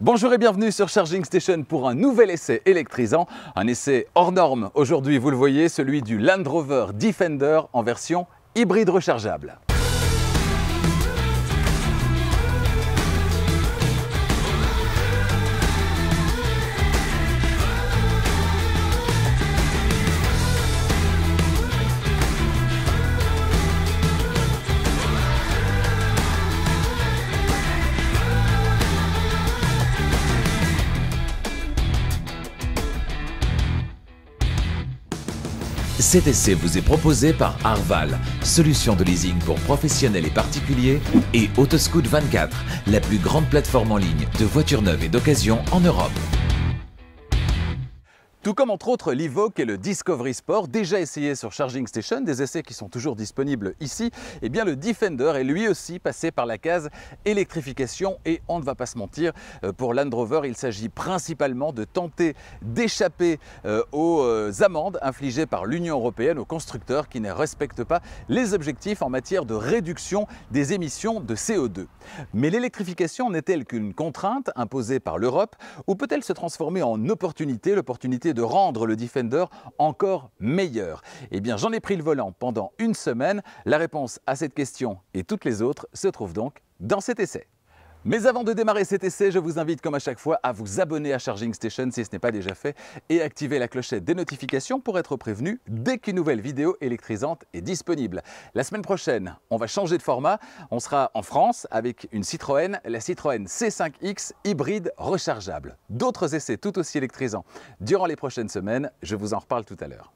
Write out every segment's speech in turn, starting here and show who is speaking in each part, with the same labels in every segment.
Speaker 1: Bonjour et bienvenue sur Charging Station pour un nouvel essai électrisant, un essai hors norme aujourd'hui, vous le voyez, celui du Land Rover Defender en version hybride rechargeable. Cet essai vous est proposé par Arval, solution de leasing pour professionnels et particuliers, et Autoscoot 24, la plus grande plateforme en ligne de voitures neuves et d'occasion en Europe. Tout comme entre autres l'ivoque et le Discovery Sport, déjà essayés sur Charging Station, des essais qui sont toujours disponibles ici, et eh bien le Defender est lui aussi passé par la case électrification et on ne va pas se mentir, euh, pour Land Rover, il s'agit principalement de tenter d'échapper euh, aux euh, amendes infligées par l'Union européenne aux constructeurs qui ne respectent pas les objectifs en matière de réduction des émissions de CO2. Mais l'électrification n'est-elle qu'une contrainte imposée par l'Europe ou peut-elle se transformer en opportunité, l'opportunité de rendre le Defender encore meilleur Eh bien, j'en ai pris le volant pendant une semaine. La réponse à cette question et toutes les autres se trouve donc dans cet essai. Mais avant de démarrer cet essai, je vous invite comme à chaque fois à vous abonner à Charging Station si ce n'est pas déjà fait et à activer la clochette des notifications pour être prévenu dès qu'une nouvelle vidéo électrisante est disponible. La semaine prochaine, on va changer de format. On sera en France avec une Citroën, la Citroën C5X hybride rechargeable. D'autres essais tout aussi électrisants durant les prochaines semaines, je vous en reparle tout à l'heure.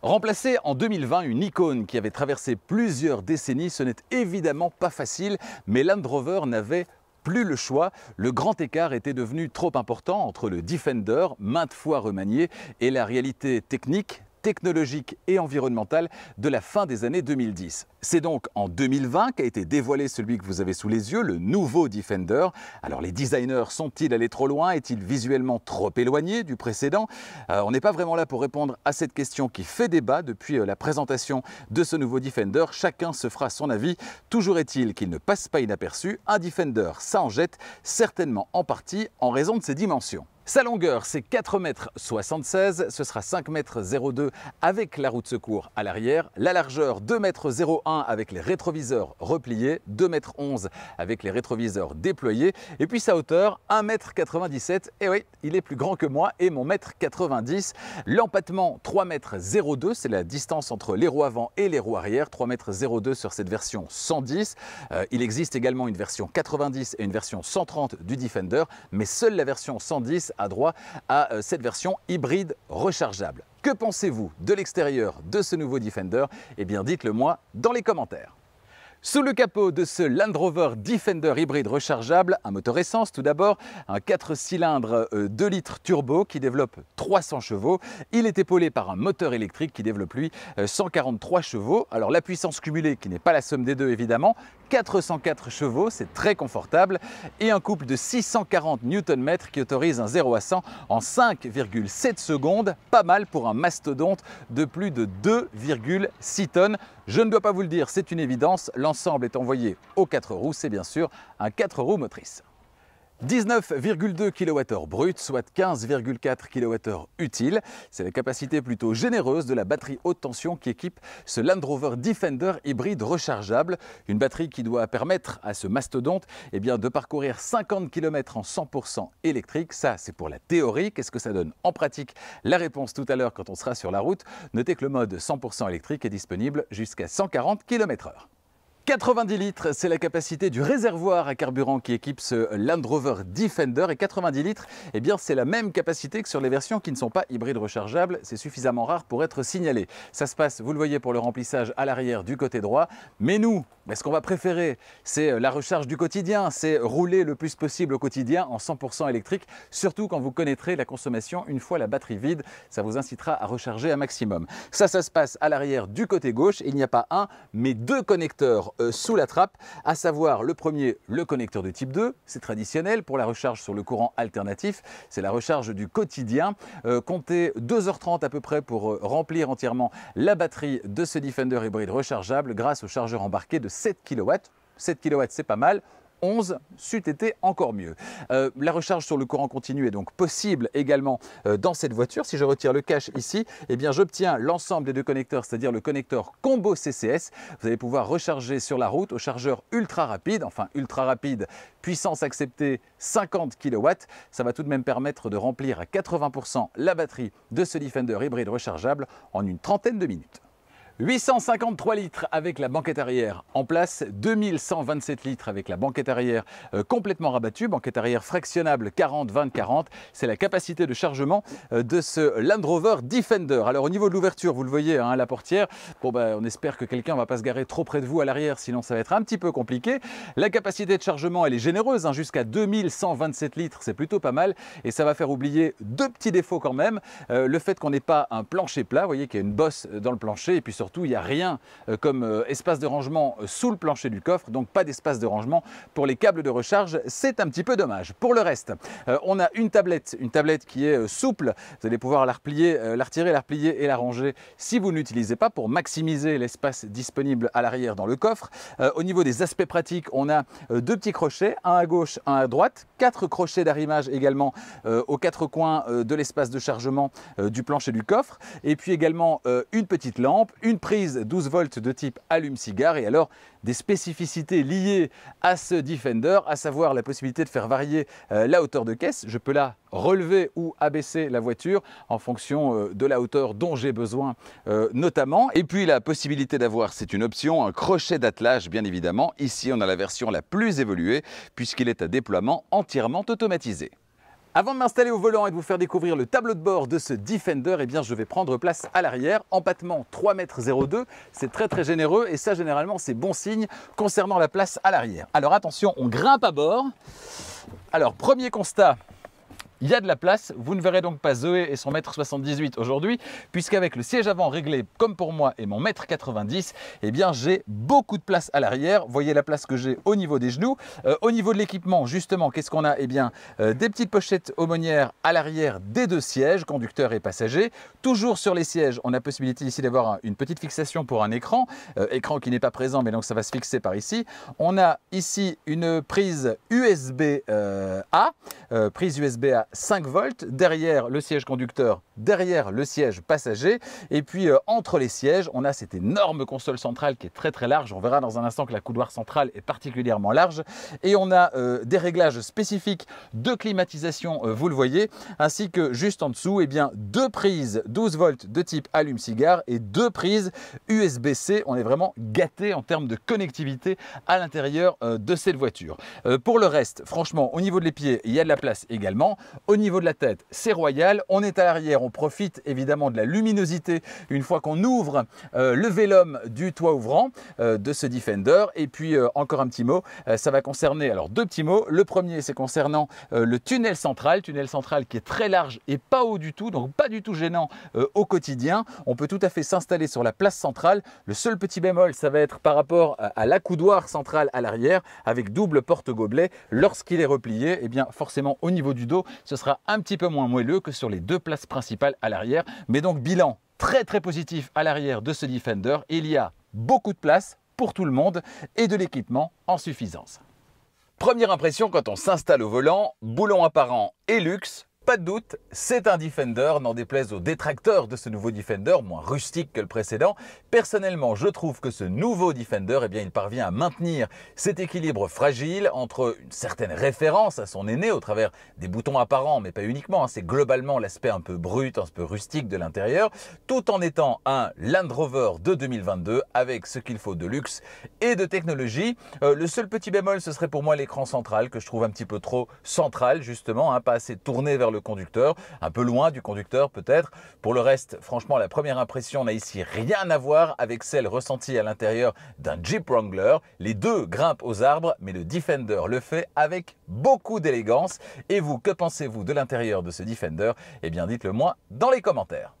Speaker 1: Remplacer en 2020 une icône qui avait traversé plusieurs décennies, ce n'est évidemment pas facile, mais Land Rover n'avait plus le choix, le grand écart était devenu trop important entre le Defender, maintes fois remanié, et la réalité technique technologique et environnementale de la fin des années 2010. C'est donc en 2020 qu'a été dévoilé celui que vous avez sous les yeux, le nouveau Defender. Alors les designers sont-ils allés trop loin Est-il visuellement trop éloigné du précédent euh, On n'est pas vraiment là pour répondre à cette question qui fait débat depuis euh, la présentation de ce nouveau Defender. Chacun se fera son avis. Toujours est-il qu'il ne passe pas inaperçu. Un Defender, ça en jette certainement en partie en raison de ses dimensions. Sa longueur, c'est 4,76 m, ce sera 5,02 m avec la roue de secours à l'arrière. La largeur, 2,01 m avec les rétroviseurs repliés, 2,11 m avec les rétroviseurs déployés. Et puis sa hauteur, 1,97 m. Et oui, il est plus grand que moi et mon 1,90 90. L'empattement, 3,02 m, c'est la distance entre les roues avant et les roues arrière, 3,02 m sur cette version 110. Euh, il existe également une version 90 et une version 130 du Defender, mais seule la version 110 a droit à euh, cette version hybride rechargeable. Que pensez-vous de l'extérieur de ce nouveau Defender Eh bien dites-le moi dans les commentaires. Sous le capot de ce Land Rover Defender hybride rechargeable, un moteur essence tout d'abord, un 4 cylindres 2 euh, litres turbo qui développe 300 chevaux. Il est épaulé par un moteur électrique qui développe lui 143 euh, chevaux. Alors la puissance cumulée qui n'est pas la somme des deux évidemment, 404 chevaux, c'est très confortable et un couple de 640 Nm qui autorise un 0 à 100 en 5,7 secondes, pas mal pour un mastodonte de plus de 2,6 tonnes je ne dois pas vous le dire, c'est une évidence, l'ensemble est envoyé aux quatre roues, c'est bien sûr un quatre roues motrice. 19,2 kWh brut, soit 15,4 kWh utile. C'est la capacité plutôt généreuse de la batterie haute tension qui équipe ce Land Rover Defender hybride rechargeable. Une batterie qui doit permettre à ce mastodonte eh bien, de parcourir 50 km en 100% électrique. Ça, c'est pour la théorie. Qu'est-ce que ça donne en pratique La réponse tout à l'heure quand on sera sur la route. Notez que le mode 100% électrique est disponible jusqu'à 140 km/h. 90 litres, c'est la capacité du réservoir à carburant qui équipe ce Land Rover Defender. Et 90 litres, eh bien, c'est la même capacité que sur les versions qui ne sont pas hybrides rechargeables. C'est suffisamment rare pour être signalé. Ça se passe, vous le voyez, pour le remplissage à l'arrière du côté droit. Mais nous, ce qu'on va préférer, c'est euh, la recharge du quotidien. C'est rouler le plus possible au quotidien en 100% électrique, surtout quand vous connaîtrez la consommation une fois la batterie vide. Ça vous incitera à recharger un maximum. Ça, ça se passe à l'arrière du côté gauche. Il n'y a pas un, mais deux connecteurs euh, sous la trappe, à savoir le premier, le connecteur de type 2, c'est traditionnel pour la recharge sur le courant alternatif, c'est la recharge du quotidien. Euh, comptez 2h30 à peu près pour euh, remplir entièrement la batterie de ce Defender hybride rechargeable grâce au chargeur embarqué de 7 kW. 7 kW, c'est pas mal. 11, c'eût été encore mieux. Euh, la recharge sur le courant continu est donc possible également euh, dans cette voiture. Si je retire le cache ici, eh bien j'obtiens l'ensemble des deux connecteurs, c'est-à-dire le connecteur combo CCS. Vous allez pouvoir recharger sur la route au chargeur ultra rapide, enfin ultra rapide, puissance acceptée 50 kW. Ça va tout de même permettre de remplir à 80% la batterie de ce Defender hybride rechargeable en une trentaine de minutes. 853 litres avec la banquette arrière en place, 2127 litres avec la banquette arrière euh, complètement rabattue, banquette arrière fractionnable 40-20-40, c'est la capacité de chargement euh, de ce Land Rover Defender. Alors au niveau de l'ouverture, vous le voyez, hein, à la portière, bon bah, on espère que quelqu'un ne va pas se garer trop près de vous à l'arrière, sinon ça va être un petit peu compliqué. La capacité de chargement, elle est généreuse, hein, jusqu'à 2127 litres, c'est plutôt pas mal, et ça va faire oublier deux petits défauts quand même, euh, le fait qu'on n'ait pas un plancher plat, vous voyez qu'il y a une bosse dans le plancher, et puis surtout il n'y a rien euh, comme euh, espace de rangement euh, sous le plancher du coffre, donc pas d'espace de rangement pour les câbles de recharge. C'est un petit peu dommage. Pour le reste, on a une tablette, une tablette qui est souple. Vous allez pouvoir la replier, la retirer, la replier et la ranger si vous n'utilisez pas pour maximiser l'espace disponible à l'arrière dans le coffre. Au niveau des aspects pratiques, on a deux petits crochets, un à gauche, un à droite, quatre crochets d'arrimage également euh, aux quatre coins euh, de l'espace de chargement euh, du plancher du coffre. Et puis également une petite lampe, une prise 12 volts de type allume-cigare et alors des spécificités liées à ce Defender, à savoir la possibilité de faire varier la hauteur de caisse. Je peux là relever ou abaisser la voiture en fonction euh, de la hauteur dont j'ai besoin euh, notamment. Et puis la possibilité d'avoir, c'est une option, un crochet d'attelage bien évidemment. Ici on a la version la plus évoluée puisqu'il est à déploiement entièrement automatisé. Avant de m'installer au volant et de vous faire découvrir le tableau de bord de ce Defender, et eh bien je vais prendre place à l'arrière. Empattement 3,02 m, c'est très très généreux et ça généralement c'est bon signe concernant la place à l'arrière. Alors attention, on grimpe à bord. Alors premier constat, il y a de la place, vous ne verrez donc pas Zoé et son mètre 78 aujourd'hui, puisqu'avec le siège avant réglé comme pour moi et mon mètre 90, eh bien j'ai beaucoup de place à l'arrière. Voyez la place que j'ai au niveau des genoux. Euh, au niveau de l'équipement, justement, qu'est-ce qu'on a Eh bien, euh, des petites pochettes aumônières à l'arrière des deux sièges, conducteur et passager. Toujours sur les sièges, on a possibilité ici d'avoir une petite fixation pour un écran, euh, écran qui n'est pas présent, mais donc ça va se fixer par ici. On a ici une prise USB A, prise USB A 5 volts, derrière le siège conducteur, derrière le siège passager, et puis euh, entre les sièges, on a cette énorme console centrale qui est très très large, on verra dans un instant que la couloir centrale est particulièrement large, et on a euh, des réglages spécifiques de climatisation, euh, vous le voyez, ainsi que juste en dessous, et eh bien, deux prises 12 volts de type allume-cigare et deux prises USB-C, on est vraiment gâté en termes de connectivité à l'intérieur de cette voiture. Pour le reste, franchement, au niveau de pieds, il y a de la place également. Au niveau de la tête, c'est royal. On est à l'arrière, on profite évidemment de la luminosité une fois qu'on ouvre euh, le vélum du toit ouvrant euh, de ce Defender. Et puis euh, encore un petit mot, ça va concerner, alors deux petits mots. Le premier, c'est concernant le tunnel central, tunnel central qui est très large et pas haut du tout, donc pas du tout gênant au quotidien. On peut tout à fait s'installer sur la place centrale. Le seul petit bémol, ça va être par rapport à l'accoudoir central à l'arrière avec double porte-gobelet. Lorsqu'il est replié, et eh bien forcément au niveau du dos, ce sera un petit peu moins moelleux que sur les deux places principales à l'arrière. Mais donc bilan très très positif à l'arrière de ce Defender. Il y a beaucoup de place pour tout le monde et de l'équipement en suffisance. Première impression quand on s'installe au volant, boulon apparent et luxe, pas de doute, c'est un Defender, n'en déplaise aux détracteurs de ce nouveau Defender, moins rustique que le précédent. Personnellement, je trouve que ce nouveau Defender, eh bien, il parvient à maintenir cet équilibre fragile entre une certaine référence à son aîné au travers des boutons apparents, mais pas uniquement, hein. c'est globalement l'aspect un peu brut, un peu rustique de l'intérieur, tout en étant un Land Rover de 2022 avec ce qu'il faut de luxe et de technologie. Euh, le seul petit bémol, ce serait pour moi l'écran central, que je trouve un petit peu trop central, justement, hein, pas assez tourné vers le conducteur, un peu loin du conducteur peut-être. Pour le reste, franchement, la première impression n'a ici rien à voir avec celle ressentie à l'intérieur d'un Jeep Wrangler. Les deux grimpent aux arbres, mais le Defender le fait avec beaucoup d'élégance. Et vous, que pensez-vous de l'intérieur de ce Defender Eh bien, dites-le moi dans les commentaires.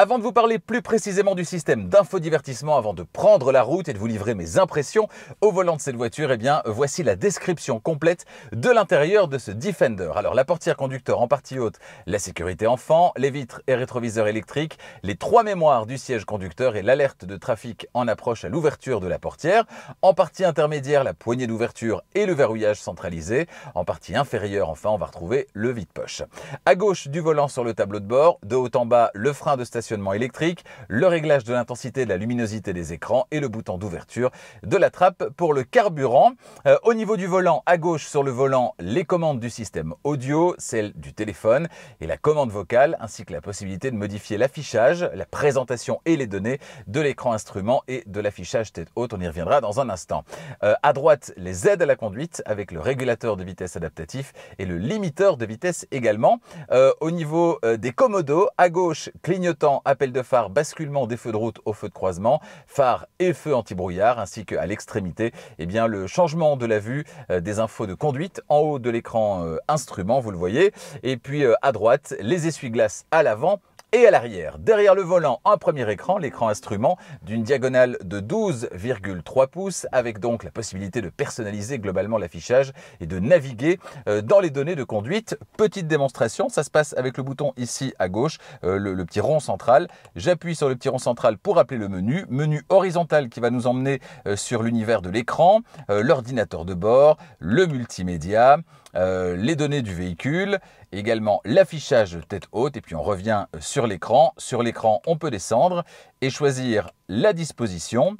Speaker 1: Avant de vous parler plus précisément du système d'infodivertissement, avant de prendre la route et de vous livrer mes impressions au volant de cette voiture, eh bien, voici la description complète de l'intérieur de ce Defender. Alors, la portière conducteur en partie haute, la sécurité enfant, les vitres et rétroviseurs électriques, les trois mémoires du siège conducteur et l'alerte de trafic en approche à l'ouverture de la portière, en partie intermédiaire, la poignée d'ouverture et le verrouillage centralisé, en partie inférieure, enfin, on va retrouver le vide-poche. À gauche du volant sur le tableau de bord, de haut en bas, le frein de station électrique, le réglage de l'intensité de la luminosité des écrans et le bouton d'ouverture de la trappe pour le carburant. Euh, au niveau du volant, à gauche sur le volant, les commandes du système audio, celle du téléphone et la commande vocale, ainsi que la possibilité de modifier l'affichage, la présentation et les données de l'écran instrument et de l'affichage tête haute. On y reviendra dans un instant. Euh, à droite, les aides à la conduite avec le régulateur de vitesse adaptatif et le limiteur de vitesse également. Euh, au niveau des commodos, à gauche, clignotant appel de phare, basculement des feux de route au feu de croisement, phare et feu anti-brouillard, ainsi qu'à l'extrémité, eh bien, le changement de la vue euh, des infos de conduite en haut de l'écran euh, instrument, vous le voyez. Et puis euh, à droite, les essuie-glaces à l'avant et à l'arrière. Derrière le volant, un premier écran, l'écran instrument d'une diagonale de 12,3 pouces avec donc la possibilité de personnaliser globalement l'affichage et de naviguer euh, dans les données de conduite. Petite démonstration, ça se passe avec le bouton ici à gauche, euh, le, petit rond central. J'appuie sur le petit rond central pour appeler le menu. Menu horizontal qui va nous emmener euh, sur l'univers de l'écran, l'ordinateur de bord, le multimédia, euh, les données du véhicule, également l'affichage tête haute, et puis on revient euh, sur l'écran. Sur l'écran, on peut descendre et choisir la disposition.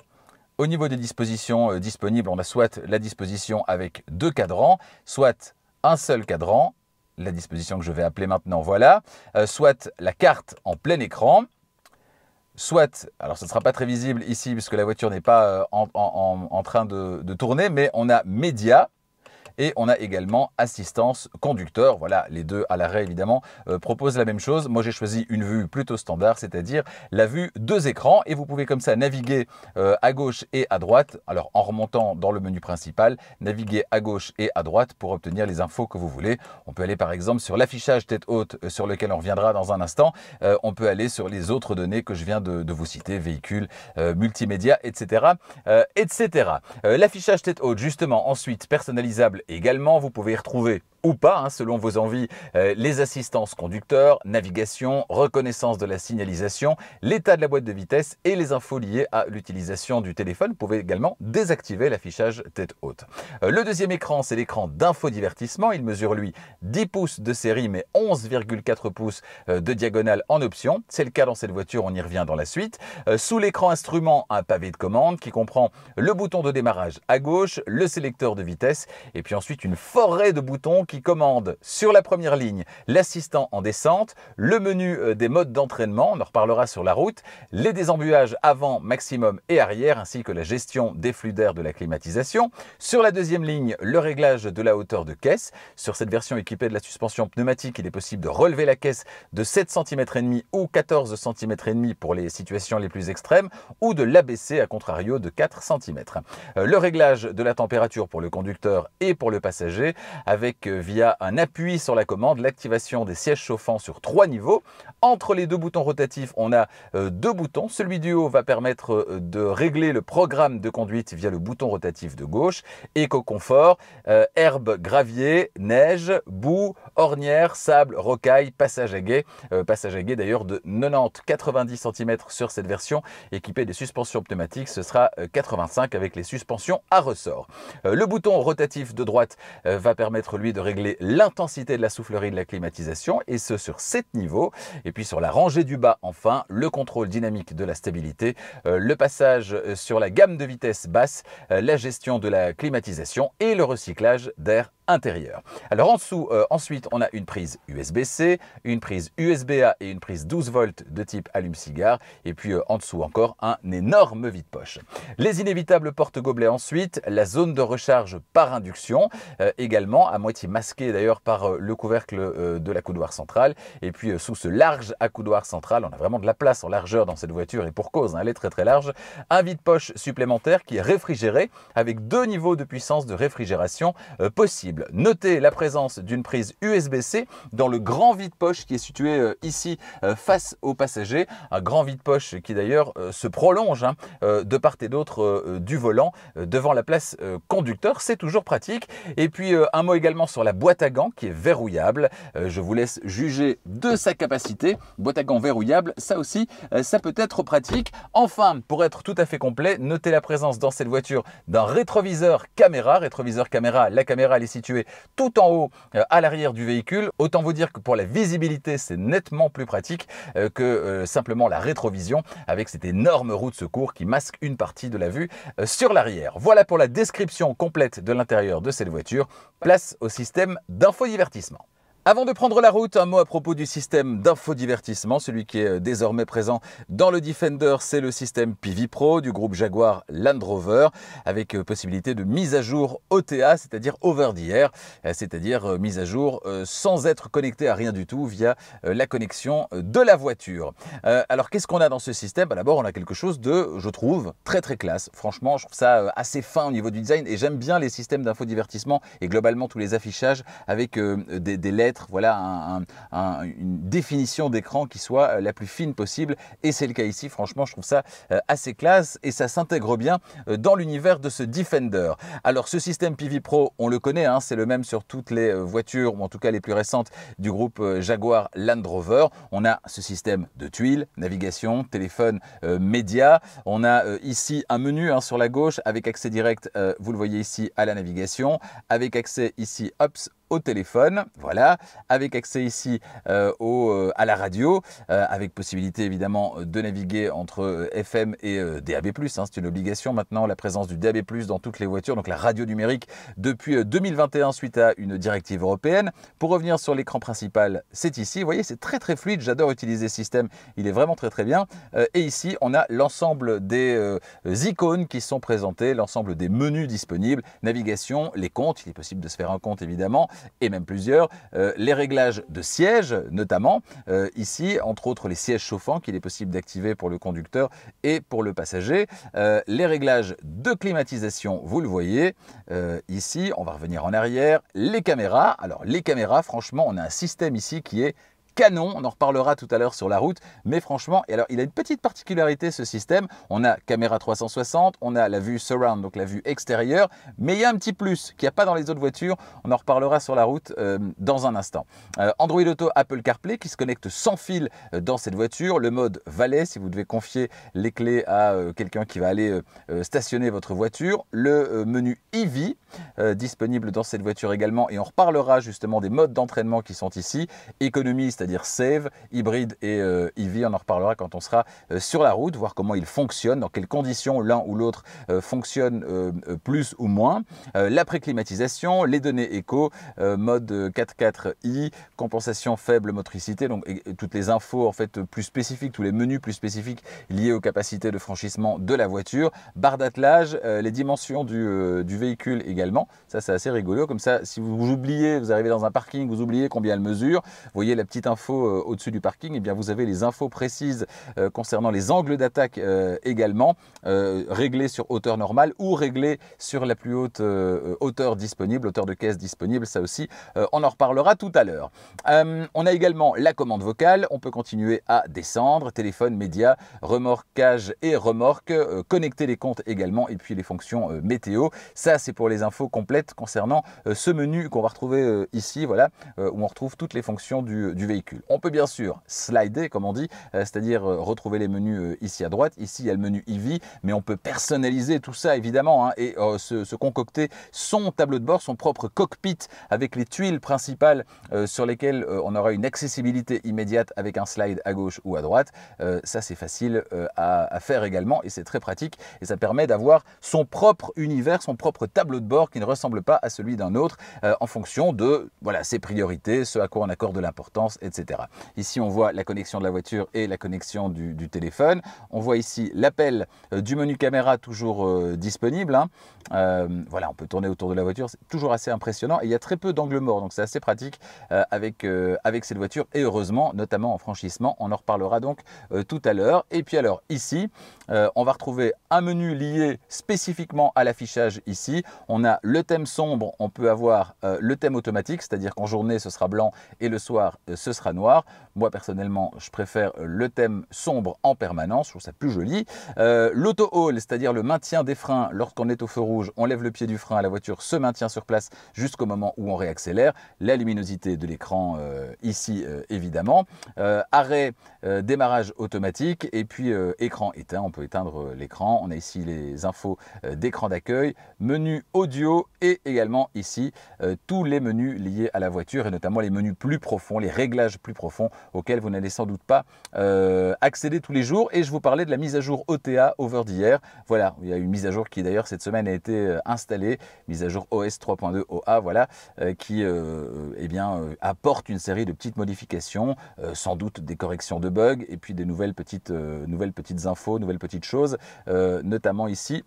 Speaker 1: Au niveau des dispositions euh, disponibles, on a soit la disposition avec deux cadrans, soit un seul cadran, la disposition que je vais appeler maintenant, voilà, soit la carte en plein écran, soit, alors ce ne sera pas très visible ici puisque la voiture n'est pas en, train de, de tourner, mais on a média, et on a également assistance conducteur. Voilà, les deux à l'arrêt évidemment euh, proposent la même chose. Moi j'ai choisi une vue plutôt standard, c'est-à-dire la vue deux écrans. Et vous pouvez comme ça naviguer euh, à gauche et à droite. Alors en remontant dans le menu principal, naviguer à gauche et à droite pour obtenir les infos que vous voulez. On peut aller par exemple sur l'affichage tête haute euh, sur lequel on reviendra dans un instant. on peut aller sur les autres données que je viens de, vous citer, véhicules, multimédia, etc. etc. L'affichage tête haute justement ensuite personnalisable également, vous pouvez y retrouver ou pas, hein, selon vos envies, euh, les assistances conducteurs, navigation, reconnaissance de la signalisation, l'état de la boîte de vitesse et les infos liées à l'utilisation du téléphone. Vous pouvez également désactiver l'affichage tête haute. Euh, le deuxième écran, c'est l'écran d'infodivertissement. Il mesure, lui, 10 pouces de série, mais 11,4 pouces euh, de diagonale en option. C'est le cas dans cette voiture, on y revient dans la suite. sous l'écran instrument, un pavé de commande qui comprend le bouton de démarrage à gauche, le sélecteur de vitesse, et puis ensuite une forêt de boutons qui commande sur la première ligne l'assistant en descente, le menu euh, des modes d'entraînement, on en reparlera sur la route, les désembuages avant, maximum et arrière, ainsi que la gestion des flux d'air de la climatisation. Sur la deuxième ligne, le réglage de la hauteur de caisse. Sur cette version équipée de la suspension pneumatique, il est possible de relever la caisse de 7 cm et demi ou 14 cm et demi pour les situations les plus extrêmes ou de l'abaisser à contrario de 4 cm. Euh, le réglage de la température pour le conducteur et pour le passager avec euh, via un appui sur la commande l'activation des sièges chauffants sur trois niveaux. Entre les deux boutons rotatifs, on a euh, deux boutons. Celui du haut va permettre euh, de régler le programme de conduite via le bouton rotatif de gauche. Éco-confort, euh, herbe, gravier, neige, boue, ornière, sable, rocaille, passage à guet. passage à guet d'ailleurs de 90-90 cm sur cette version. Équipée des suspensions pneumatiques, ce sera 85 avec les suspensions à ressort. le bouton rotatif de droite va permettre lui de régler l'intensité de la soufflerie de la climatisation et ce sur sept niveaux. Et puis sur la rangée du bas, enfin, le contrôle dynamique de la stabilité, euh, le passage euh, sur la gamme de vitesse basse, euh, la gestion de la climatisation et le recyclage d'air alors en dessous, euh, ensuite, on a une prise USB-C, une prise USB-A et une prise 12 v de type allume-cigare. Et puis euh, en dessous encore, un énorme vide-poche. Les inévitables porte-gobelets ensuite, la zone de recharge par induction, euh, également à moitié masquée d'ailleurs par le couvercle de l'accoudoir central. Et puis sous ce large accoudoir central, on a vraiment de la place en largeur dans cette voiture et pour cause, hein, elle est très très large. Un vide-poche supplémentaire qui est réfrigéré avec deux niveaux de puissance de réfrigération possibles. Notez la présence d'une prise USB-C dans le grand vide-poche qui est situé euh, ici euh, face au passager. Un grand vide-poche qui d'ailleurs euh, se prolonge hein, de part et d'autre du volant devant la place conducteur. C'est toujours pratique. Et puis un mot également sur la boîte à gants qui est verrouillable. Je vous laisse juger de sa capacité. Boîte à gants verrouillable, ça aussi, ça peut être pratique. Enfin, pour être tout à fait complet, notez la présence dans cette voiture d'un rétroviseur caméra. Rétroviseur caméra, la caméra est située tout en haut euh, à l'arrière du véhicule. Autant vous dire que pour la visibilité, c'est nettement plus pratique euh, que euh, simplement la rétrovision avec cette énorme roue de secours qui masque une partie de la vue sur l'arrière. Voilà pour la description complète de l'intérieur de cette voiture. Place au système d'infodivertissement. Avant de prendre la route, un mot à propos du système d'infodivertissement, celui qui est euh, désormais présent dans le Defender, c'est le système Pivi Pro du groupe Jaguar Land Rover, avec euh, possibilité de mise à jour OTA, c'est-à-dire over the air, euh, c'est-à-dire mise à jour sans être connecté à rien du tout via la connexion de la voiture. Alors qu'est-ce qu'on a dans ce système bah, D'abord, on a quelque chose de, je trouve, très très classe. Franchement, je trouve ça assez fin au niveau du design et j'aime bien les systèmes d'infodivertissement et globalement tous les affichages avec des lettres voilà, une définition d'écran qui soit euh, la plus fine possible. Et c'est le cas ici, franchement, je trouve ça euh, assez classe et ça s'intègre bien euh, dans l'univers de ce Defender. Alors ce système PV Pro, on le connaît, hein. c'est le même sur toutes les voitures, ou en tout cas les plus récentes du groupe Jaguar Land Rover. On a ce système de tuiles, navigation, téléphone, média On a ici un menu hein, sur la gauche avec accès direct, vous le voyez ici, à la navigation, avec accès ici, ops, au téléphone, voilà, avec accès ici euh, au, euh, à la radio, euh, avec possibilité évidemment de naviguer entre FM et DAB+, hein, c'est une obligation maintenant, la présence du DAB+, dans toutes les voitures, donc la radio numérique depuis 2021 suite à une directive européenne. Pour revenir sur l'écran principal, c'est ici, vous voyez, c'est très très fluide, j'adore utiliser ce système, il est vraiment très très bien. et ici, on a l'ensemble des icônes qui sont présentées, l'ensemble des menus disponibles, navigation, les comptes, il est possible de se faire un compte évidemment, et même plusieurs, euh, les réglages de sièges notamment, euh, ici entre autres les sièges chauffants qu'il est possible d'activer pour le conducteur et pour le passager, euh, les réglages de climatisation, vous le voyez, ici on va revenir en arrière, les caméras, alors les caméras franchement on a un système ici qui est canon. On en reparlera tout à l'heure sur la route. Mais franchement, et alors il a une petite particularité ce système. On a caméra 360, on a la vue surround, donc la vue extérieure. Mais il y a un petit plus qu'il n'y a pas dans les autres voitures. On en reparlera sur la route euh, dans un instant. Euh, Android Auto, Apple CarPlay qui se connecte sans fil euh, dans cette voiture. Le mode valet si vous devez confier les clés à quelqu'un qui va aller stationner votre voiture. Le menu EV disponible dans cette voiture également. Et on reparlera justement des modes d'entraînement qui sont ici. Économie, c'est-à-dire dire Save, Hybride et EV. Euh, on en reparlera quand on sera euh, sur la route, voir comment ils fonctionnent, dans quelles conditions l'un ou l'autre euh, fonctionne plus ou moins. la pré climatisation les données éco, mode 4.4i, compensation faible motricité, donc toutes les infos en fait plus spécifiques, tous les menus plus spécifiques liés aux capacités de franchissement de la voiture, barre d'attelage, les dimensions du, véhicule également. Ça, c'est assez rigolo. Comme ça, si vous oubliez, vous arrivez dans un parking, vous oubliez combien elle mesure, vous voyez la petite Infos euh, au-dessus du parking, et eh bien, vous avez les infos précises euh, concernant les angles d'attaque euh, également, réglés sur hauteur normale ou réglés sur la plus haute hauteur disponible, hauteur de caisse disponible. Ça aussi, on en reparlera tout à l'heure. on a également la commande vocale. On peut continuer à descendre. Téléphone, média, remorquage et remorque. connecter les comptes également et puis les fonctions météo. Ça, c'est pour les infos complètes concernant ce menu qu'on va retrouver ici, voilà, où on retrouve toutes les fonctions du véhicule on peut bien sûr slider, comme on dit, euh, c'est-à-dire euh, retrouver les menus euh, ici à droite. Ici, il y a le menu EV, mais on peut personnaliser tout ça, évidemment, hein, et se, concocter son tableau de bord, son propre cockpit, avec les tuiles principales sur lesquelles on aura une accessibilité immédiate avec un slide à gauche ou à droite. ça, c'est facile à, faire également, et c'est très pratique, et ça permet d'avoir son propre univers, son propre tableau de bord qui ne ressemble pas à celui d'un autre, en fonction de voilà, ses priorités, ce à quoi on accorde de l'importance, etc. Ici, on voit la connexion de la voiture et la connexion du, téléphone. On voit ici l'appel euh, du menu caméra toujours euh, disponible. Hein. Euh, voilà, on peut tourner autour de la voiture, c'est toujours assez impressionnant. Et il y a très peu d'angles morts, donc c'est assez pratique avec, avec cette voiture. Et heureusement, notamment en franchissement, on en reparlera donc tout à l'heure. Et puis alors ici, on va retrouver un menu lié spécifiquement à l'affichage ici. On a le thème sombre, on peut avoir le thème automatique, c'est-à-dire qu'en journée ce sera blanc et le soir ce sera sera noir. Moi personnellement, je préfère le thème sombre en permanence, je trouve ça plus joli. Euh, l'auto-haul, c'est-à-dire le maintien des freins lorsqu'on est au feu rouge, on lève le pied du frein, la voiture se maintient sur place jusqu'au moment où on réaccélère. La luminosité de l'écran euh, ici euh, évidemment. arrêt, démarrage automatique et puis écran éteint, on peut éteindre l'écran. On a ici les infos d'écran d'accueil, menu audio et également ici tous les menus liés à la voiture et notamment les menus plus profonds, les réglages plus profond auquel vous n'allez sans doute pas euh, accéder tous les jours. Et je vous parlais de la mise à jour OTA Over d'hier. Voilà, il y a une mise à jour qui d'ailleurs cette semaine a été euh, installée, mise à jour OS 3.2 OA, voilà, euh, qui eh bien, apporte une série de petites modifications, sans doute des corrections de bugs et puis des nouvelles petites, nouvelles petites infos, nouvelles petites choses, notamment ici.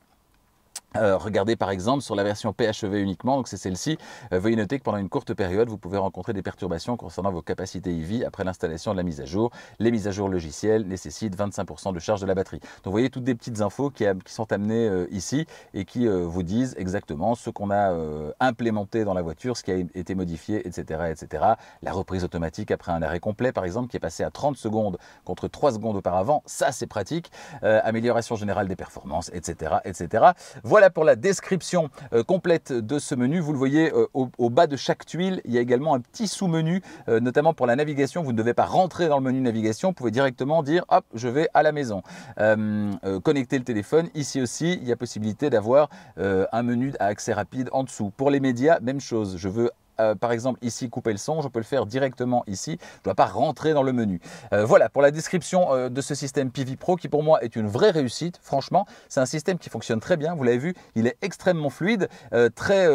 Speaker 1: Euh, regardez par exemple sur la version PHEV uniquement, donc c'est celle-ci. Euh, veuillez noter que pendant une courte période, vous pouvez rencontrer des perturbations concernant vos capacités EV après l'installation de la mise à jour, les mises à jour logicielles nécessitent 25% de charge de la batterie. Donc vous voyez toutes des petites infos qui, sont amenées euh, ici et qui vous disent exactement ce qu'on a implémenté dans la voiture, ce qui a été modifié, etc., etc. La reprise automatique après un arrêt complet, par exemple, qui est passée à 30 secondes contre 3 secondes auparavant, ça c'est pratique. amélioration générale des performances, etc., etc. Voilà pour la description euh, complète de ce menu. Vous le voyez euh, au, bas de chaque tuile, il y a également un petit sous-menu, euh, notamment pour la navigation. Vous ne devez pas rentrer dans le menu navigation, vous pouvez directement dire hop, je vais à la maison. connecter le téléphone. Ici aussi, il y a possibilité d'avoir un menu à accès rapide en dessous. Pour les médias, même chose. Je veux euh, par exemple ici couper le son, je peux le faire directement ici, je ne dois pas rentrer dans le menu. Euh, voilà pour la description euh, de ce système PV Pro qui pour moi est une vraie réussite, franchement c'est un système qui fonctionne très bien, vous l'avez vu, il est extrêmement fluide, très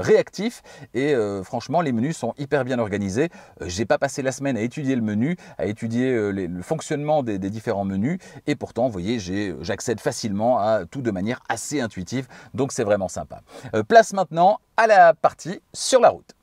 Speaker 1: réactif et franchement les menus sont hyper bien organisés. J'ai pas passé la semaine à étudier le menu, à étudier le fonctionnement des, des, différents menus et pourtant vous voyez j'accède facilement à tout de manière assez intuitive donc c'est vraiment sympa. place maintenant à la partie sur la route.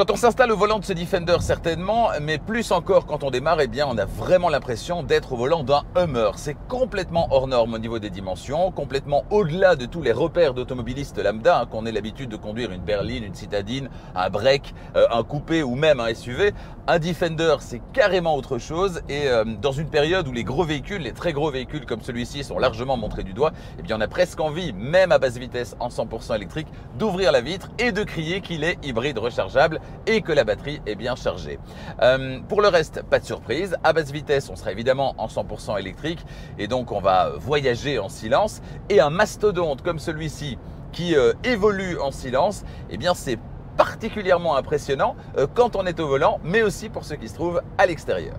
Speaker 1: Quand on s'installe au volant de ce Defender, certainement, mais plus encore quand on démarre, eh bien, on a vraiment l'impression d'être au volant d'un Hummer. C'est complètement hors norme au niveau des dimensions, complètement au-delà de tous les repères d'automobilistes lambda, hein, qu'on ait l'habitude de conduire une berline, une citadine, un break, euh, un coupé ou même un SUV. Un Defender, c'est carrément autre chose. Et euh, dans une période où les gros véhicules, les très gros véhicules comme celui-ci sont largement montrés du doigt, eh bien, on a presque envie, même à basse vitesse en 100% électrique, d'ouvrir la vitre et de crier qu'il est hybride rechargeable et que la batterie est bien chargée. Euh, pour le reste, pas de surprise. À basse vitesse, on sera évidemment en 100% électrique et donc on va voyager en silence. Et un mastodonte comme celui-ci qui euh, évolue en silence, eh bien c'est particulièrement impressionnant euh, quand on est au volant, mais aussi pour ceux qui se trouvent à l'extérieur.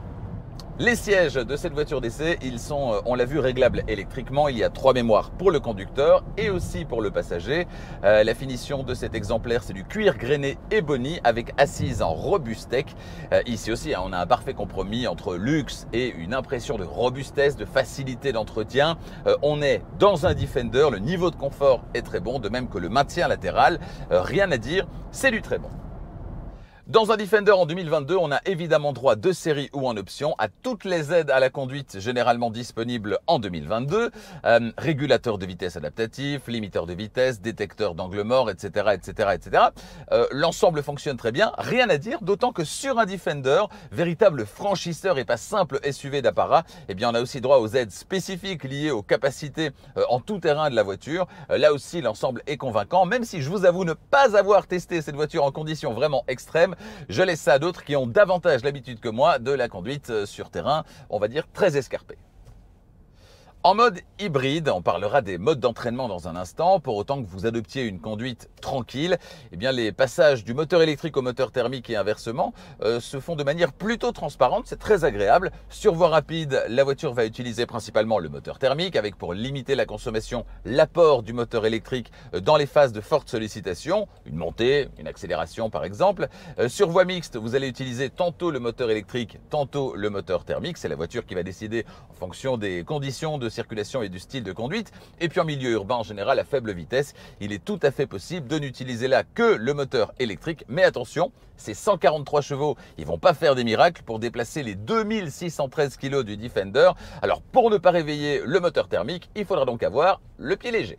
Speaker 1: Les sièges de cette voiture d'essai, ils sont, euh, on l'a vu, réglables électriquement. Il y a trois mémoires pour le conducteur et aussi pour le passager. Euh, la finition de cet exemplaire, c'est du cuir grainé ebony avec assise en robustec. Euh, ici aussi, hein, on a un parfait compromis entre luxe et une impression de robustesse, de facilité d'entretien. on est dans un Defender, le niveau de confort est très bon, de même que le maintien latéral. rien à dire, c'est du très bon. Dans un Defender en 2022, on a évidemment droit de série ou en option à toutes les aides à la conduite généralement disponibles en 2022, euh, régulateur de vitesse adaptatif, limiteur de vitesse, détecteur d'angle mort, etc., etc., etc. L'ensemble fonctionne très bien, rien à dire, d'autant que sur un Defender, véritable franchisseur et pas simple SUV d'apparat, eh bien on a aussi droit aux aides spécifiques liées aux capacités euh, en tout terrain de la voiture. Euh, là aussi, l'ensemble est convaincant, même si je vous avoue ne pas avoir testé cette voiture en conditions vraiment extrêmes je laisse ça à d'autres qui ont davantage l'habitude que moi de la conduite euh, sur terrain, on va dire très escarpé. En mode hybride, on parlera des modes d'entraînement dans un instant, pour autant que vous adoptiez une conduite tranquille, eh bien les passages du moteur électrique au moteur thermique et inversement euh, se font de manière plutôt transparente, c'est très agréable. Sur voie rapide, la voiture va utiliser principalement le moteur thermique avec pour limiter la consommation l'apport du moteur électrique euh, dans les phases de forte sollicitation, une montée, une accélération par exemple. Euh, sur voie mixte, vous allez utiliser tantôt le moteur électrique, tantôt le moteur thermique, c'est la voiture qui va décider en fonction des conditions de circulation et du style de conduite. Et puis en milieu urbain en général à faible vitesse, il est tout à fait possible de n'utiliser là que le moteur électrique. Mais attention, ces 143 chevaux, ils vont pas faire des miracles pour déplacer les 2613 kg du Defender. Alors pour ne pas réveiller le moteur thermique, il faudra donc avoir le pied léger.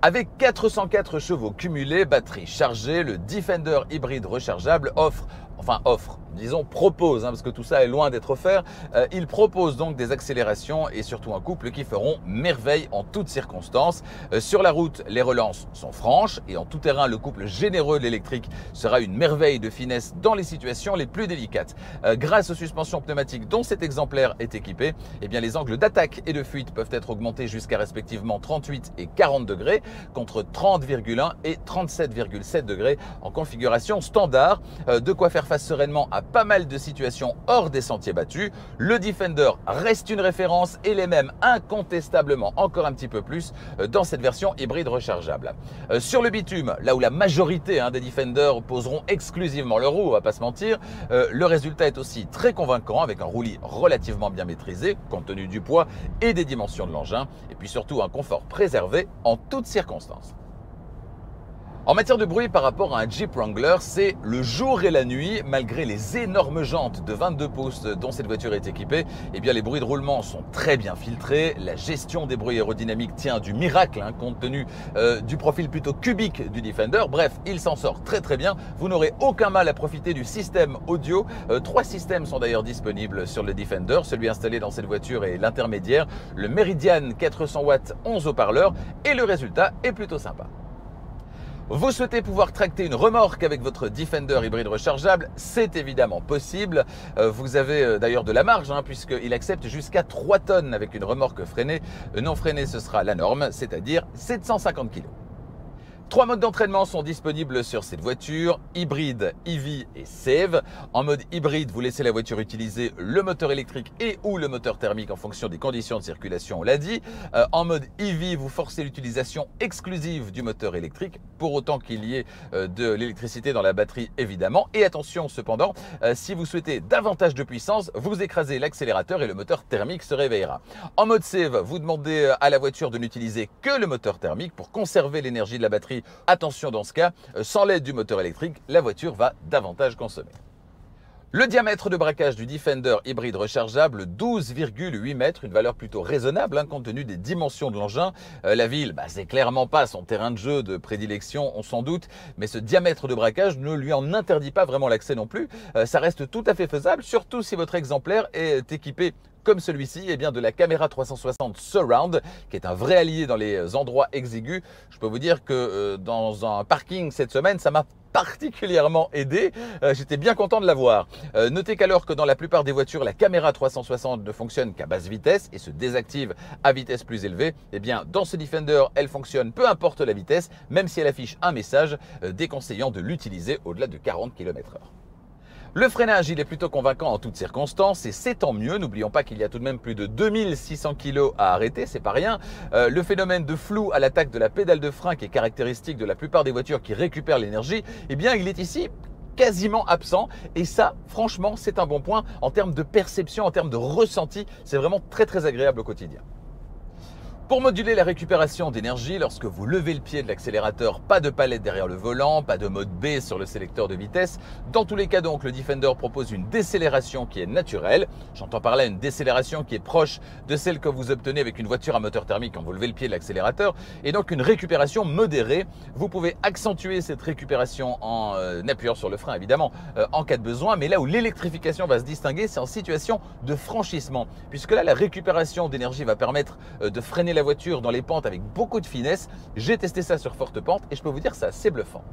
Speaker 1: Avec 404 chevaux cumulés, batterie chargée, le Defender hybride rechargeable offre, enfin offre, disons, propose, hein, parce que tout ça est loin d'être offert, euh, il propose donc des accélérations et surtout un couple qui feront merveille en toutes circonstances. Euh, sur la route, les relances sont franches et en tout terrain, le couple généreux de l'électrique sera une merveille de finesse dans les situations les plus délicates. Euh, grâce aux suspensions pneumatiques dont cet exemplaire est équipé, eh bien, les angles d'attaque et de fuite peuvent être augmentés jusqu'à respectivement 38 et 40 degrés contre 30,1 et 37,7 degrés en configuration standard. de quoi faire face sereinement à pas mal de situations hors des sentiers battus. Le Defender reste une référence et les mêmes incontestablement encore un petit peu plus euh, dans cette version hybride rechargeable. Euh, sur le bitume, là où la majorité hein, des Defenders poseront exclusivement leur roue, on va pas se mentir, euh, le résultat est aussi très convaincant avec un roulis relativement bien maîtrisé compte tenu du poids et des dimensions de l'engin et puis surtout un confort préservé en toutes circonstances. En matière de bruit par rapport à un Jeep Wrangler, c'est le jour et la nuit. Malgré les énormes jantes de 22 pouces dont cette voiture est équipée, eh bien les bruits de roulement sont très bien filtrés. La gestion des bruits aérodynamiques tient du miracle hein, compte tenu euh, du profil plutôt cubique du Defender. Bref, il s'en sort très très bien. Vous n'aurez aucun mal à profiter du système audio. Euh, trois systèmes sont d'ailleurs disponibles sur le Defender. Celui installé dans cette voiture est l'intermédiaire, le Meridian 400 watts 11 haut-parleurs et le résultat est plutôt sympa. Vous souhaitez pouvoir tracter une remorque avec votre Defender hybride rechargeable C'est évidemment possible. Euh, vous avez euh, d'ailleurs de la marge hein, puisqu'il accepte jusqu'à 3 tonnes avec une remorque freinée. Euh, non freinée, ce sera la norme, c'est-à-dire 750 kg. Trois modes d'entraînement sont disponibles sur cette voiture, hybride, EV et Save. En mode hybride, vous laissez la voiture utiliser le moteur électrique et ou le moteur thermique en fonction des conditions de circulation, on l'a dit. Euh, en mode EV, vous forcez l'utilisation exclusive du moteur électrique, pour autant qu'il y ait euh, de l'électricité dans la batterie évidemment. Et attention cependant, euh, si vous souhaitez davantage de puissance, vous écrasez l'accélérateur et le moteur thermique se réveillera. En mode Save, vous demandez à la voiture de n'utiliser que le moteur thermique pour conserver l'énergie de la batterie Attention dans ce cas, euh, sans l'aide du moteur électrique, la voiture va davantage consommer. Le diamètre de braquage du Defender hybride rechargeable, 12,8 mètres, une valeur plutôt raisonnable hein, compte tenu des dimensions de l'engin. Euh, la ville, bah, c'est clairement pas son terrain de jeu de prédilection, on s'en doute, mais ce diamètre de braquage ne lui en interdit pas vraiment l'accès non plus. Euh, ça reste tout à fait faisable, surtout si votre exemplaire est équipé comme celui-ci eh bien de la caméra 360 Surround, qui est un vrai allié dans les endroits exigus. Je peux vous dire que euh, dans un parking cette semaine, ça m'a particulièrement aidé. Euh, j'étais bien content de l'avoir. Euh, notez qu'alors que dans la plupart des voitures, la caméra 360 ne fonctionne qu'à basse vitesse et se désactive à vitesse plus élevée, eh bien dans ce Defender, elle fonctionne peu importe la vitesse, même si elle affiche un message déconseillant de l'utiliser au-delà de 40 km/h. Le freinage, il est plutôt convaincant en toutes circonstances et c'est tant mieux. N'oublions pas qu'il y a tout de même plus de 2600 kg à arrêter, c'est pas rien. Euh, le phénomène de flou à l'attaque de la pédale de frein qui est caractéristique de la plupart des voitures qui récupèrent l'énergie, eh bien, il est ici quasiment absent. Et ça, franchement, c'est un bon point en termes de perception, en termes de ressenti. C'est vraiment très très agréable au quotidien. Pour moduler la récupération d'énergie, lorsque vous levez le pied de l'accélérateur, pas de palette derrière le volant, pas de mode B sur le sélecteur de vitesse. Dans tous les cas donc, le Defender propose une décélération qui est naturelle. J'entends par là une décélération qui est proche de celle que vous obtenez avec une voiture à moteur thermique quand vous levez le pied de l'accélérateur. Et donc une récupération modérée. Vous pouvez accentuer cette récupération en euh, appuyant sur le frein évidemment euh, en cas de besoin. Mais là où l'électrification va se distinguer, c'est en situation de franchissement. Puisque là, la récupération d'énergie va permettre euh, de freiner voiture dans les pentes avec beaucoup de finesse. J'ai testé ça sur forte pente et je peux vous dire c'est assez bluffant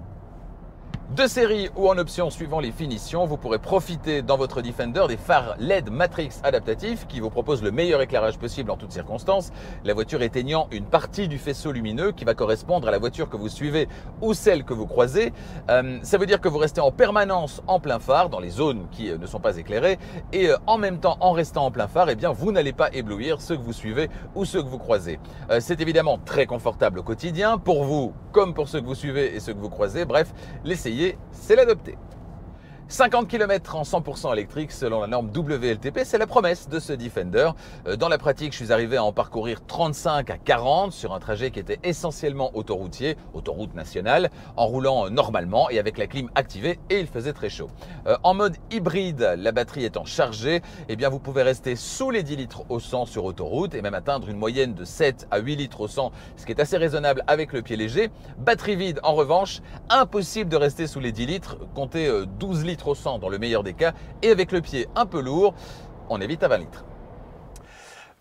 Speaker 1: de série ou en option suivant les finitions, vous pourrez profiter dans votre Defender des phares LED Matrix adaptatifs qui vous proposent le meilleur éclairage possible en toutes circonstances, la voiture éteignant une partie du faisceau lumineux qui va correspondre à la voiture que vous suivez ou celle que vous croisez. Euh, ça veut dire que vous restez en permanence en plein phare dans les zones qui euh, ne sont pas éclairées et euh, en même temps en restant en plein phare, eh bien vous n'allez pas éblouir ceux que vous suivez ou ceux que vous croisez. C'est évidemment très confortable au quotidien pour vous comme pour ceux que vous suivez et ceux que vous croisez. Bref, l'essayez c'est l'adopter. 50 km en 100% électrique selon la norme WLTP, c'est la promesse de ce Defender. Euh, dans la pratique, je suis arrivé à en parcourir 35 à 40 sur un trajet qui était essentiellement autoroutier, autoroute nationale, en roulant normalement et avec la clim activée et il faisait très chaud. Euh, en mode hybride, la batterie étant chargée, eh bien vous pouvez rester sous les 10 litres au 100 sur autoroute et même atteindre une moyenne de 7 à 8 litres au 100, ce qui est assez raisonnable avec le pied léger. Batterie vide, en revanche, impossible de rester sous les 10 litres, comptez 12 euh, litres au 100 dans le meilleur des cas, et avec le pied un peu lourd, on évite à 20 litres.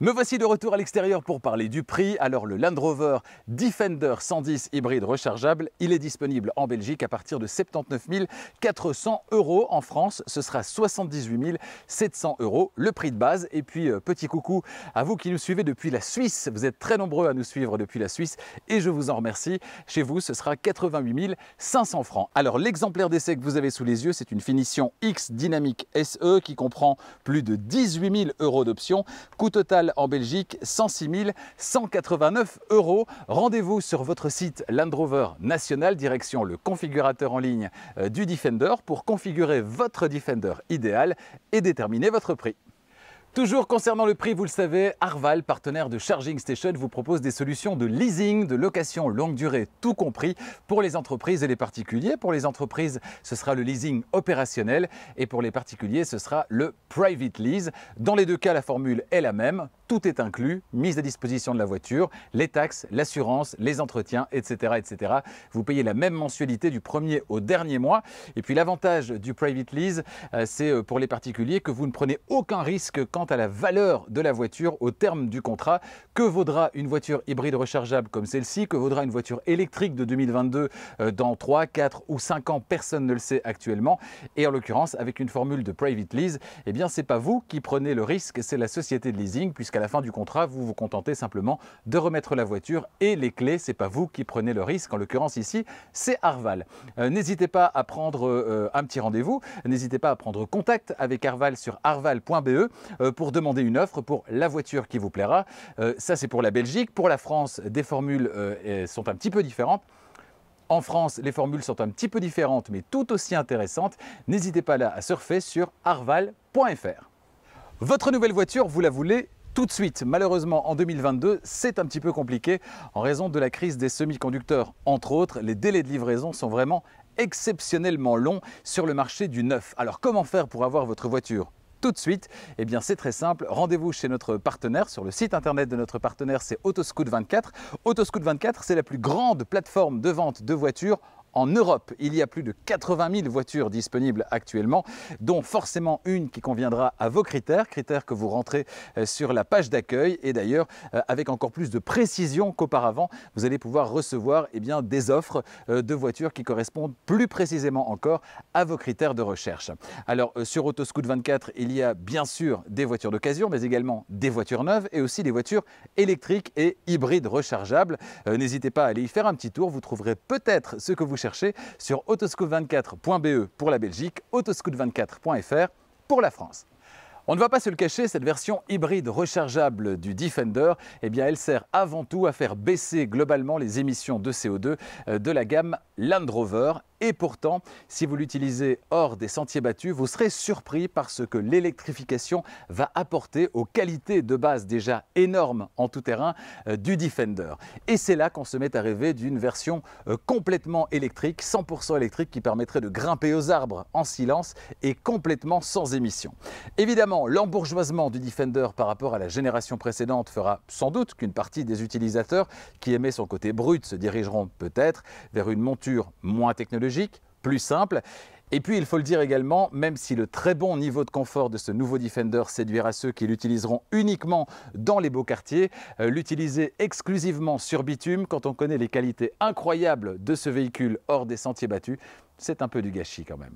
Speaker 1: Me voici de retour à l'extérieur pour parler du prix. Alors le Land Rover Defender 110 hybride rechargeable, il est disponible en Belgique à partir de 79 400 euros. En France, ce sera 78 700 euros, le prix de base. Et puis euh, petit coucou à vous qui nous suivez depuis la Suisse. Vous êtes très nombreux à nous suivre depuis la Suisse et je vous en remercie. Chez vous, ce sera 88 500 francs. Alors l'exemplaire d'essai que vous avez sous les yeux, c'est une finition X dynamic SE qui comprend plus de 18 000 euros d'options. Coût total en Belgique 106 189 euros. Rendez-vous sur votre site Land Rover National, direction le configurateur en ligne euh, du Defender pour configurer votre Defender idéal et déterminer votre prix. Toujours concernant le prix, vous le savez, Arval, partenaire de Charging Station, vous propose des solutions de leasing, de location longue durée, tout compris, pour les entreprises et les particuliers. Pour les entreprises, ce sera le leasing opérationnel et pour les particuliers, ce sera le private lease. Dans les deux cas, la formule est la même, tout est inclus, mise à disposition de la voiture, les taxes, l'assurance, les entretiens, etc., etc. Vous payez la même mensualité du premier au dernier mois. Et puis l'avantage du private lease, euh, c'est euh, pour les particuliers que vous ne prenez aucun risque quant à la valeur de la voiture au terme du contrat. Que vaudra une voiture hybride rechargeable comme celle-ci Que vaudra une voiture électrique de 2022 euh, dans 3, 4 ou 5 ans Personne ne le sait actuellement. Et en l'occurrence, avec une formule de private lease, eh bien c'est pas vous qui prenez le risque, c'est la société de leasing puisque à la fin du contrat, vous vous contentez simplement de remettre la voiture et les clés. C'est pas vous qui prenez le risque. En l'occurrence ici, c'est Arval. Euh, n'hésitez pas à prendre euh, un petit rendez-vous. N'hésitez pas à prendre contact avec Arval sur arval.be euh, pour demander une offre pour la voiture qui vous plaira. ça, c'est pour la Belgique. Pour la France, des formules sont un petit peu différentes. En France, les formules sont un petit peu différentes, mais tout aussi intéressantes. N'hésitez pas là à surfer sur arval.fr. Votre nouvelle voiture, vous la voulez tout de suite. Malheureusement, en 2022, c'est un petit peu compliqué en raison de la crise des semi-conducteurs. Entre autres, les délais de livraison sont vraiment exceptionnellement longs sur le marché du neuf. Alors comment faire pour avoir votre voiture tout de suite Eh bien c'est très simple, rendez-vous chez notre partenaire, sur le site internet de notre partenaire c'est Autoscoot24. Autoscoot24 c'est la plus grande plateforme de vente de voitures en Europe. Il y a plus de 80 000 voitures disponibles actuellement, dont forcément une qui conviendra à vos critères, critères que vous rentrez euh, sur la page d'accueil. Et d'ailleurs, euh, avec encore plus de précision qu'auparavant, vous allez pouvoir recevoir eh bien, des offres euh, de voitures qui correspondent plus précisément encore à vos critères de recherche. Alors, sur Autoscoot 24, il y a bien sûr des voitures d'occasion, mais également des voitures neuves et aussi des voitures électriques et hybrides rechargeables. N'hésitez pas à aller y faire un petit tour, vous trouverez peut-être ce que vous sur autoscoot 24be pour la Belgique, autoscoot 24fr pour la France. On ne va pas se le cacher, cette version hybride rechargeable du Defender, eh bien elle sert avant tout à faire baisser globalement les émissions de CO2 euh, de la gamme Land Rover et pourtant, si vous l'utilisez hors des sentiers battus, vous serez surpris par ce que l'électrification va apporter aux qualités de base déjà énormes en tout terrain euh, du Defender. Et c'est là qu'on se met à rêver d'une version euh, complètement électrique, 100% électrique, qui permettrait de grimper aux arbres en silence et complètement sans émission. Évidemment, l'embourgeoisement du Defender par rapport à la génération précédente fera sans doute qu'une partie des utilisateurs qui aimaient son côté brut se dirigeront peut-être vers une monture moins technologique plus simple. Et puis il faut le dire également, même si le très bon niveau de confort de ce nouveau Defender séduira ceux qui l'utiliseront uniquement dans les beaux quartiers, euh, l'utiliser exclusivement sur bitume quand on connaît les qualités incroyables de ce véhicule hors des sentiers battus, c'est un peu du gâchis quand même.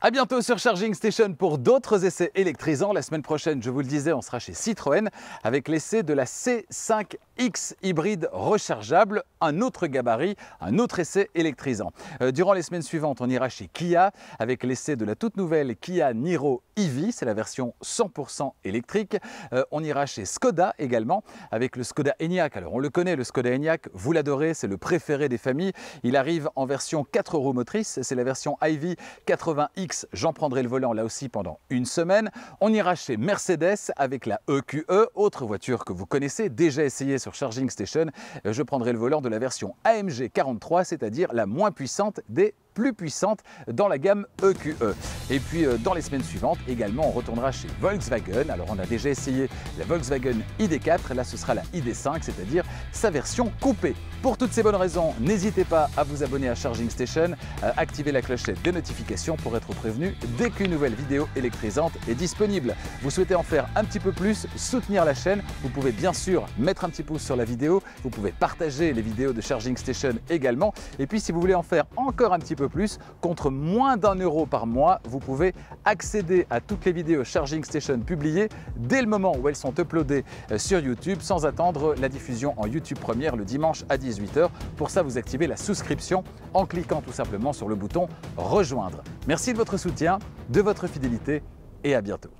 Speaker 1: A bientôt sur Charging Station pour d'autres essais électrisants. La semaine prochaine, je vous le disais, on sera chez Citroën avec l'essai de la C5X hybride rechargeable, un autre gabarit, un autre essai électrisant. Euh, durant les semaines suivantes, on ira chez Kia avec l'essai de la toute nouvelle Kia Niro EV, c'est la version 100% électrique. Euh, on ira chez Skoda également avec le Skoda Enyaq. Alors on le connaît, le Skoda Enyaq, vous l'adorez, c'est le préféré des familles. Il arrive en version 4 roues motrices, c'est la version IV 80 x j'en prendrai le volant là aussi pendant une semaine. On ira chez Mercedes avec la EQE, e, autre voiture que vous connaissez, déjà essayée sur Charging Station. Euh, je prendrai le volant de la version AMG 43, c'est-à-dire la moins puissante des plus puissante dans la gamme EQE. E. Et puis euh, dans les semaines suivantes, également, on retournera chez Volkswagen. Alors on a déjà essayé la Volkswagen ID4, là ce sera la ID5, c'est-à-dire sa version coupée. Pour toutes ces bonnes raisons, n'hésitez pas à vous abonner à Charging Station, activer la clochette des notifications pour être prévenu dès qu'une nouvelle vidéo électrisante est disponible. Vous souhaitez en faire un petit peu plus, soutenir la chaîne, vous pouvez bien sûr mettre un petit pouce sur la vidéo, vous pouvez partager les vidéos de Charging Station également. Et puis si vous voulez en faire encore un petit peu plus. Contre moins d'un euro par mois, vous pouvez accéder à toutes les vidéos Charging Station publiées dès le moment où elles sont uploadées euh, sur YouTube sans attendre la diffusion en YouTube première le dimanche à 18h. Pour ça, vous activez la souscription en cliquant tout simplement sur le bouton Rejoindre. Merci de votre soutien, de votre fidélité et à bientôt.